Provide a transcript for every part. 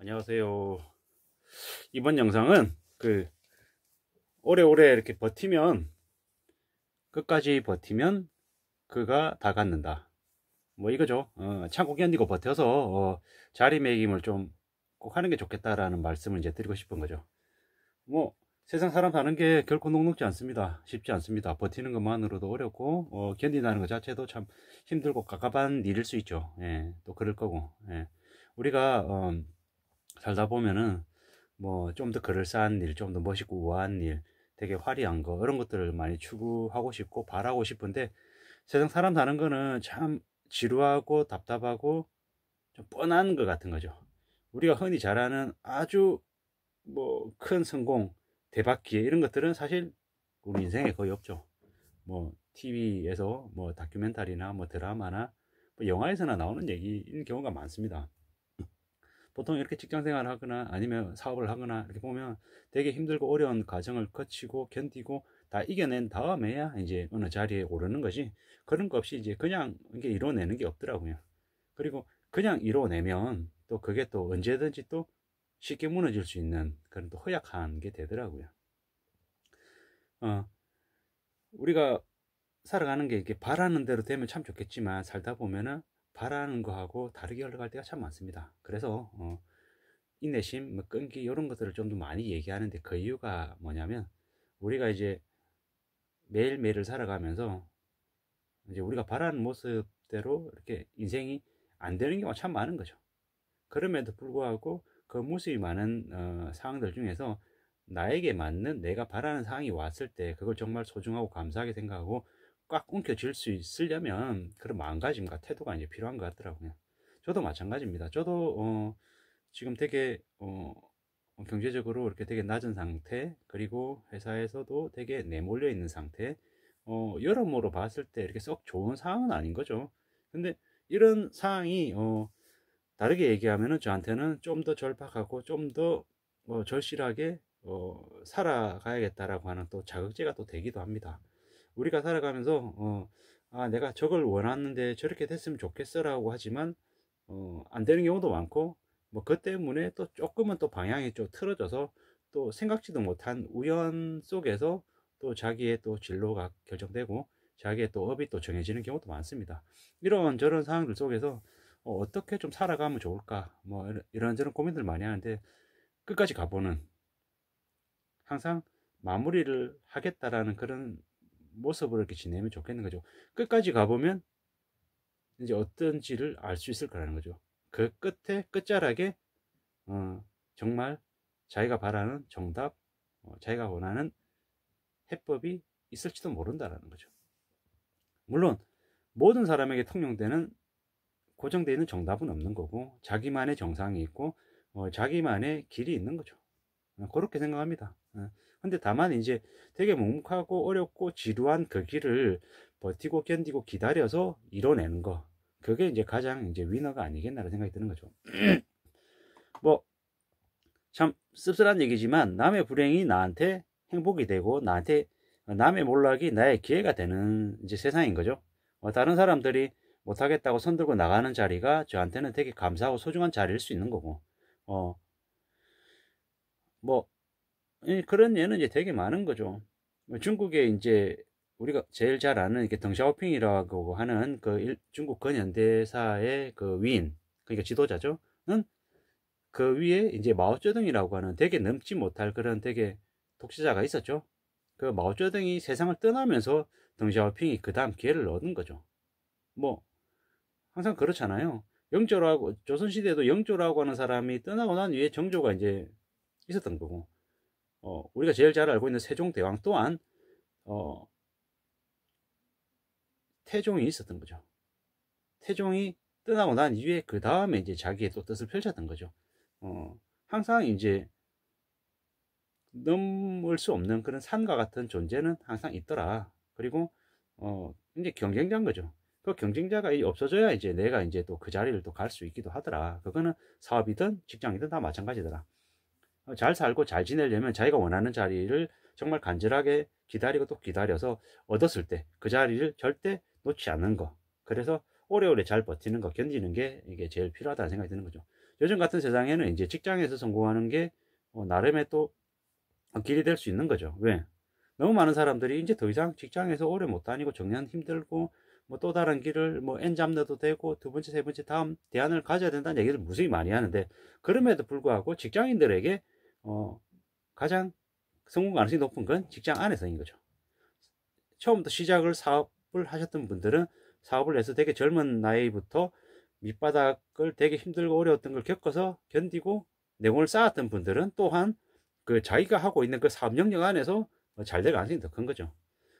안녕하세요 이번 영상은 그 오래오래 이렇게 버티면 끝까지 버티면 그가 다 갖는다 뭐 이거죠 어, 참고 견디고 버텨서 어, 자리매김을 좀 꼭 하는 게 좋겠다라는 말씀을 이제 드리고 싶은 거죠 뭐 세상 사람 사는 게 결코 녹록지 않습니다 쉽지 않습니다 버티는 것만으로도 어렵고 어, 견딘다는 것 자체도 참 힘들고 가깝한 일일 수 있죠 예, 또 그럴 거고 예. 우리가 어, 살다 보면은 뭐 좀 더 그럴싸한 일, 좀 더 멋있고 우아한 일, 되게 화려한 거 이런 것들을 많이 추구하고 싶고 바라고 싶은데 세상 사람 사는 거는 참 지루하고 답답하고 좀 뻔한 것 같은 거죠. 우리가 흔히 잘 아는 아주 뭐 큰 성공, 대박 기회 이런 것들은 사실 우리 인생에 거의 없죠. 뭐 TV에서 뭐 다큐멘터리나 뭐 드라마나 뭐 영화에서나 나오는 얘기인 경우가 많습니다. 보통 이렇게 직장생활 을 하거나 아니면 사업을 하거나 이렇게 보면 되게 힘들고 어려운 과정을 거치고 견디고 다 이겨낸 다음에야 이제 어느 자리에 오르는 거지 그런 거 없이 이제 그냥 이게 이뤄내는 게 없더라고요 그리고 그냥 이뤄내면 또 그게 또 언제든지 또 쉽게 무너질 수 있는 그런 또 허약한 게 되더라고요 어 우리가 살아가는 게 이게 바라는 대로 되면 참 좋겠지만 살다 보면은 바라는 거하고 다르게 흘러갈 때가 참 많습니다. 그래서 어, 인내심, 뭐 끈기 이런 것들을 좀 더 많이 얘기하는데 그 이유가 뭐냐면 우리가 이제 매일매일을 살아가면서 이제 우리가 바라는 모습대로 이렇게 인생이 안 되는 경우가 참 많은 거죠. 그럼에도 불구하고 그 모습이 많은 어, 상황들 중에서 나에게 맞는 내가 바라는 상황이 왔을 때 그걸 정말 소중하고 감사하게 생각하고 꽉움켜질수 있으려면 그런 마음가짐과 태도가 이제 필요한 것 같더라고요. 저도 마찬가지입니다. 저도 어, 지금 되게 어, 경제적으로 이렇게 되게 낮은 상태 그리고 회사에서도 되게 내몰려 있는 상태 어, 여러모로 봤을 때 이렇게 썩 좋은 상황은 아닌 거죠. 근데 이런 상황이 어, 다르게 얘기하면은 저한테는 좀 더 절박하고 좀더 어, 절실하게 어, 살아가야겠다라고 하는 또 자극제가 또 되기도 합니다. 우리가 살아가면서 어, 아 내가 저걸 원하는데 저렇게 됐으면 좋겠어라고 하지만 어, 안 되는 경우도 많고 뭐 그 때문에 또 조금은 또 방향이 좀 틀어져서 또 생각지도 못한 우연 속에서 또 자기의 또 진로가 결정되고 자기의 또 업이 또 정해지는 경우도 많습니다. 이런 저런 상황들 속에서 어, 떻게좀 살아가면 좋을까 뭐 이런저런 고민들 많이 하는데 끝까지 가보는 항상 마무리를 하겠다라는 그런 모습으로 이렇게 지내면 좋겠는 거죠. 끝까지 가보면 이제 어떤지를 알 수 있을 거라는 거죠. 그 끝에 끝자락에 어, 정말 자기가 바라는 정답, 어, 자기가 원하는 해법이 있을지도 모른다라는 거죠. 물론 모든 사람에게 통용되는 고정되어 있는 정답은 없는 거고 자기만의 정상이 있고 어, 자기만의 길이 있는 거죠. 어, 그렇게 생각합니다. 어, 근데 다만 이제 되게 뭉하고 어렵고 지루한 그 길을 버티고 견디고 기다려서 이뤄내는 거. 그게 이제 가장 이제 위너가 아니겠나라는 생각이 드는 거죠. 뭐, 참 씁쓸한 얘기지만 남의 불행이 나한테 행복이 되고 나한테 남의 몰락이 나의 기회가 되는 이제 세상인 거죠. 뭐 다른 사람들이 못하겠다고 손들고 나가는 자리가 저한테는 되게 감사하고 소중한 자리일 수 있는 거고, 어, 뭐, 그런 예는 이제 되게 많은 거죠. 중국에 이제 우리가 제일 잘 아는 이게 덩샤오핑이라고 하는 그 일, 중국 근현대사의 그 위인, 그러니까 지도자죠. 그 위에 이제 마오쩌둥이라고 하는 되게 넘지 못할 그런 되게 독재자가 있었죠. 그 마오쩌둥이 세상을 떠나면서 덩샤오핑이 그 다음 기회를 얻은 거죠. 뭐 항상 그렇잖아요. 영조라고 조선시대도 영조라고 하는 사람이 떠나고 난 뒤에 정조가 이제 있었던 거고 어, 우리가 제일 잘 알고 있는 세종대왕 또한 어, 태종이 있었던 거죠. 태종이 떠나고 난 이후에 그 다음에 이제 자기의 또 뜻을 펼쳤던 거죠. 어, 항상 이제 넘을 수 없는 그런 산과 같은 존재는 항상 있더라. 그리고 어, 이제 경쟁자인 거죠. 그 경쟁자가 없어져야 이제 내가 이제 또 그 자리를 또 갈 수 있기도 하더라. 그거는 사업이든 직장이든 다 마찬가지더라. 어, 잘 살고 잘 지내려면 자기가 원하는 자리를 정말 간절하게 기다리고 또 기다려서 얻었을 때 그 자리를 절대 놓지 않는 거. 그래서 오래오래 잘 버티는 거, 견디는 게 이게 제일 필요하다는 생각이 드는 거죠. 요즘 같은 세상에는 이제 직장에서 성공하는 게 어, 나름의 또 어, 길이 될 수 있는 거죠. 왜? 너무 많은 사람들이 이제 더 이상 직장에서 오래 못 다니고 정년 힘들고 뭐 또 다른 길을 뭐 N 잡내도 되고 두 번째, 세 번째 다음 대안을 가져야 된다는 얘기를 무수히 많이 하는데 그럼에도 불구하고 직장인들에게 어, 가장 성공 가능성이 높은 건 직장 안에서인 거죠. 처음부터 시작을 사업을 하셨던 분들은 사업을 해서 되게 젊은 나이부터 밑바닥을 되게 힘들고 어려웠던 걸 겪어서 견디고 내공을 쌓았던 분들은 또한 그 자기가 하고 있는 그 사업 영역 안에서 잘 될 가능성이 더 큰 거죠.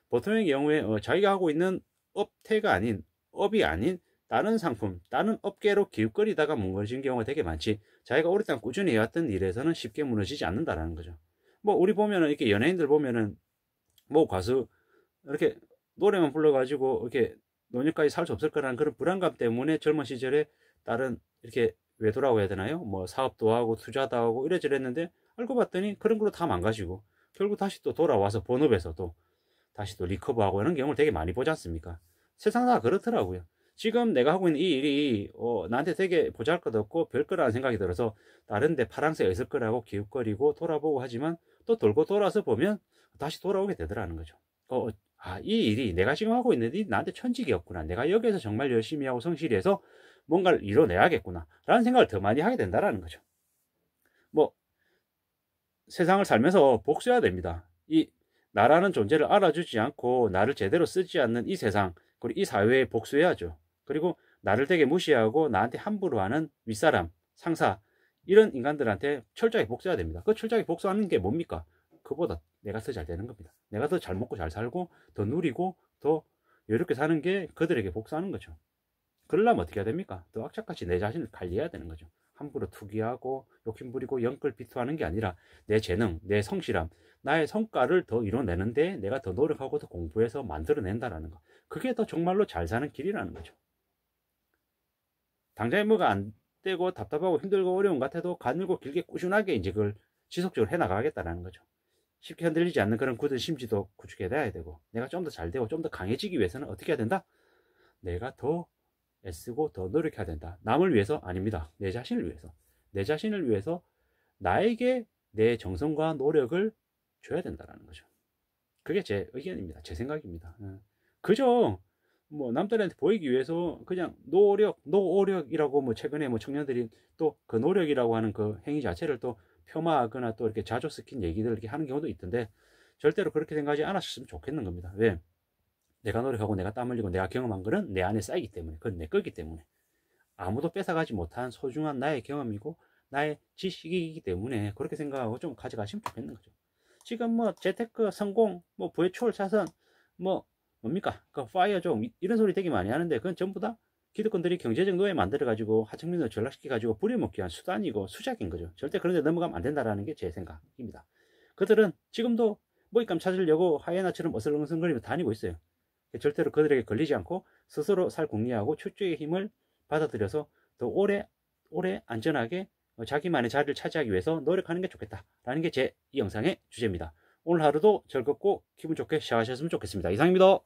보통의 경우에 어, 자기가 하고 있는 업태가 아닌 업이 아닌 다른 상품, 다른 업계로 기웃거리다가 무너진 경우가 되게 많지 자기가 오랫동안 꾸준히 해왔던 일에서는 쉽게 무너지지 않는다라는 거죠. 뭐 우리 보면은 이렇게 연예인들 보면은 뭐 가수 이렇게 노래만 불러가지고 이렇게 노년까지 살 수 없을 거라는 그런 불안감 때문에 젊은 시절에 다른 이렇게 외도라고 해야 되나요? 뭐 사업도 하고 투자도 하고 이래저랬는데 알고 봤더니 그런 걸로 다 망가지고 결국 다시 또 돌아와서 본업에서 또 다시 또 리커버하고 이런 경우를 되게 많이 보지 않습니까? 세상 다 그렇더라고요. 지금 내가 하고 있는 이 일이 어, 나한테 되게 보잘것없고 별거라는 생각이 들어서 다른데 파랑새가 있을 거라고 기웃거리고 돌아보고 하지만 또 돌고 돌아서 보면 다시 돌아오게 되더라는 거죠. 어, 아, 이 일이 내가 지금 하고 있는 일이 나한테 천직이었구나. 내가 여기에서 정말 열심히 하고 성실해서 히 뭔가를 이뤄내야겠구나. 라는 생각을 더 많이 하게 된다라는 거죠. 뭐, 세상을 살면서 복수해야 됩니다. 이 나라는 존재를 알아주지 않고 나를 제대로 쓰지 않는 이 세상, 그리고 이 사회에 복수해야죠. 그리고 나를 되게 무시하고 나한테 함부로 하는 윗사람, 상사 이런 인간들한테 철저하게 복수해야 됩니다. 그 철저하게 복수하는 게 뭡니까? 그보다 내가 더 잘 되는 겁니다. 내가 더 잘 먹고 잘 살고 더 누리고 더 이렇게 사는 게 그들에게 복수하는 거죠. 그러려면 어떻게 해야 됩니까? 더 악착같이 내 자신을 관리해야 되는 거죠. 함부로 투기하고 욕심 부리고 영끌 비투하는 게 아니라 내 재능, 내 성실함, 나의 성과를 더 이뤄내는데 내가 더 노력하고 더 공부해서 만들어낸다라는 거. 그게 더 정말로 잘 사는 길이라는 거죠. 당장에 뭐가 안 되고 답답하고 힘들고 어려운 것 같아도 가늘고 길게 꾸준하게 이제 그걸 지속적으로 해나가겠다라는 거죠. 쉽게 흔들리지 않는 그런 굳은 심지도 구축해 내야 되고 내가 좀 더 잘 되고 좀 더 강해지기 위해서는 어떻게 해야 된다? 내가 더 애쓰고 더 노력해야 된다. 남을 위해서 아닙니다. 내 자신을 위해서. 내 자신을 위해서 나에게 내 정성과 노력을 줘야 된다라는 거죠. 그게 제 의견입니다. 제 생각입니다. 예. 그죠 뭐 남들한테 보이기 위해서 그냥 노력, 노오력이라고 뭐 최근에 뭐 청년들이 또 그 노력이라고 하는 그 행위 자체를 또 폄하하거나 또 이렇게 자주 스킨 얘기들 이렇게 하는 경우도 있던데 절대로 그렇게 생각하지 않았으면 좋겠는 겁니다. 왜? 내가 노력하고 내가 땀 흘리고 내가 경험한 거는 내 안에 쌓이기 때문에 그건 내 거기 때문에 아무도 뺏어가지 못한 소중한 나의 경험이고 나의 지식이기 때문에 그렇게 생각하고 좀 가져가시면 좋겠는 거죠. 지금 뭐 재테크 성공, 뭐 부의 초월차선, 뭐 뭡니까? 그 파이어종 이런 소리 되게 많이 하는데 그건 전부 다 기득권들이 경제 정도에 만들어가지고 하층민을 전락시켜가지고 부려먹기 위한 수단이고 수작인 거죠. 절대 그런 데 넘어가면 안 된다라는 게 제 생각입니다. 그들은 지금도 모익감 찾으려고 하이에나처럼 어슬렁슬거리며 다니고 있어요. 절대로 그들에게 걸리지 않고 스스로 살 궁리하고 초조의 힘을 받아들여서 더 오래 오래 안전하게 자기만의 자리를 차지하기 위해서 노력하는 게 좋겠다라는 게제이 영상의 주제입니다. 오늘 하루도 즐겁고 기분 좋게 시작하셨으면 좋겠습니다. 이상입니다.